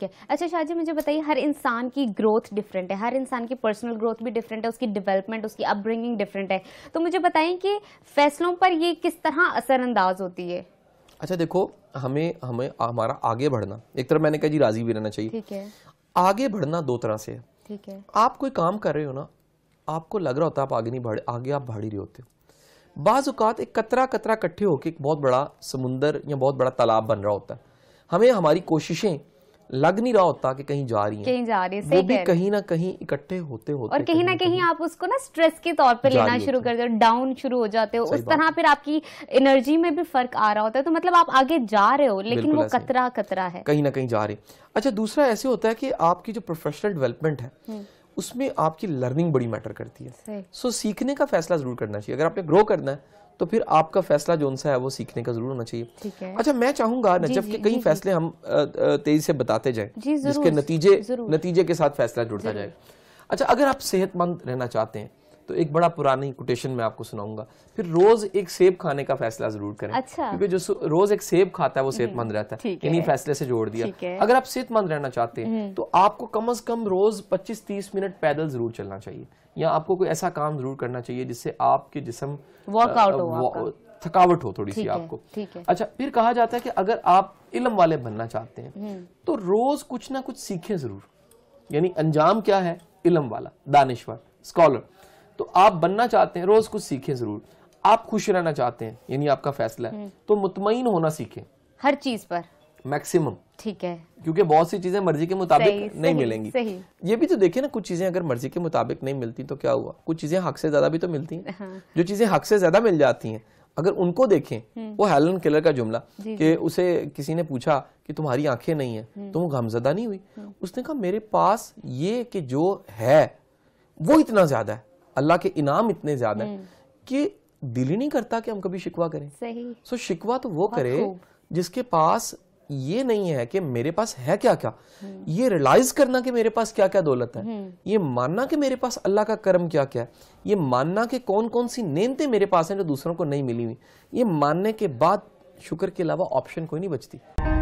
ठीक है अच्छा शाह जी मुझे बताइए हर इंसान की ग्रोथ डिफरेंट है हर इंसान की पर्सनल ग्रोथ भी डिफरेंट है उसकी डेवलपमेंट उसकी अपब्रिंगिंग डिफरेंट है तो मुझे बताएं कि फैसलों पर ये किस तरह असरअंदाज होती है अच्छा देखो हमें हमें हमारा आगे बढ़ना एक तरफ मैंने कहा जी राजी भी रहना चाहिए ठीक है आगे बढ़ना दो तरह से है ठीक है आप कोई काम कर रहे हो ना आपको लग रहा होता है आप आगे नहीं बढ़ आगे आप बढ़ ही रहे होते हो बाज़ात एक कतरा कतरा इकट्ठे होकर एक बहुत बड़ा समुंदर या बहुत बड़ा तालाब बन रहा होता है हमें हमारी कोशिशें लग नहीं रहा होता कि कहीं जा रही है कहीं जा रही है वो भी कहीं ना कहीं इकट्ठे होते होते और कहीं ना कहीं आप उसको ना स्ट्रेस के तौर पर लेना शुरू कर देते हो डाउन शुरू हो जाते हो उस तरह फिर आपकी एनर्जी में भी फर्क आ रहा होता है तो मतलब आप आगे जा रहे हो लेकिन वो कतरा कतरा है कहीं ना कहीं जा रहे अच्छा दूसरा ऐसे होता है कि आपकी जो प्रोफेशनल डेवलपमेंट है हम्म। उसमें आपकी लर्निंग बड़ी मैटर करती है सो सीखने का फैसला जरूर करना चाहिए अगर आपने ग्रो करना है तो फिर आपका फैसला जो उनसा है वो सीखने का जरूर होना चाहिए अच्छा मैं चाहूंगा नजब के कई फैसले हम तेजी से बताते जाए जिसके नतीजे नतीजे के साथ फैसला जुड़ता जाएगा अच्छा अगर आप सेहतमंद रहना चाहते हैं तो एक बड़ा पुरानी कोटेशन मैं आपको सुनाऊंगा फिर रोज एक सेब खाने का फैसला जरूर करें अच्छा। क्योंकि जो रोज एक सेब खाता है वो सेहतमंद हम्म। रहता है इन्हीं फैसले से जोड़ दिया अगर आप सेहतमंद रहना चाहते हैं हम्म। तो आपको कम अज कम रोज पच्चीस तीस मिनट पैदल जरूर चलना चाहिए या आपको कोई ऐसा काम जरूर करना चाहिए जिससे आपके जिसम वर्कआउट थकावट हो थोड़ी सी आपको अच्छा फिर कहा जाता है कि अगर आप इलम वाले बनना चाहते हैं हम्म। तो रोज कुछ ना कुछ सीखें जरूर यानी अंजाम क्या है इलम वाला दानिश्वर स्कॉलर तो आप बनना चाहते हैं रोज कुछ सीखें जरूर आप खुश रहना चाहते हैं यानी आपका फैसला है हम्म। तो मुतमिन होना सीखें हर चीज पर मैक्सिमम ठीक है क्योंकि बहुत सी चीजें मर्जी के मुताबिक नहीं सही, मिलेंगी सही। ये भी तो देखिए ना कुछ चीजें अगर मर्जी के मुताबिक नहीं मिलती तो क्या हुआ कुछ चीजें हक से ज्यादा भी तो मिलती हैं हाँ। जो चीजें हक से ज्यादा मिल जाती हैं अगर उनको देखें हम्म। वो हेलन किलर का जुमला कि उसे किसी ने पूछा कि तुम्हारी आंखें नहीं है हम्म। तुम तो गमजदा नहीं हुई उसने कहा मेरे पास ये कि जो है वो इतना ज्यादा है अल्लाह के इनाम इतने ज्यादा है हम्म। कि दिल ही नहीं करता कि हम कभी शिकवा करें सही सो so, शिकवा तो वो करे जिसके पास ये नहीं है कि मेरे पास है क्या क्या हम्म। ये रियलाइज करना कि मेरे पास क्या क्या दौलत है हम्म। ये मानना कि मेरे पास अल्लाह का कर्म क्या क्या है ये मानना कि कौन कौन सी नेमते मेरे पास हैं जो दूसरों को नहीं मिली हुई ये मानने के बाद शुक्र के अलावा ऑप्शन कोई नहीं बचती